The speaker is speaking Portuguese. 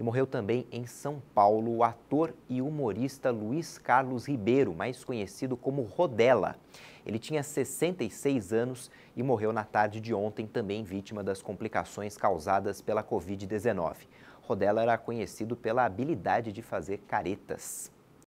E morreu também em São Paulo o ator e humorista Luiz Carlos Ribeiro, mais conhecido como Rodela. Ele tinha 66 anos e morreu na tarde de ontem, também vítima das complicações causadas pela Covid-19. Rodela era conhecido pela habilidade de fazer caretas.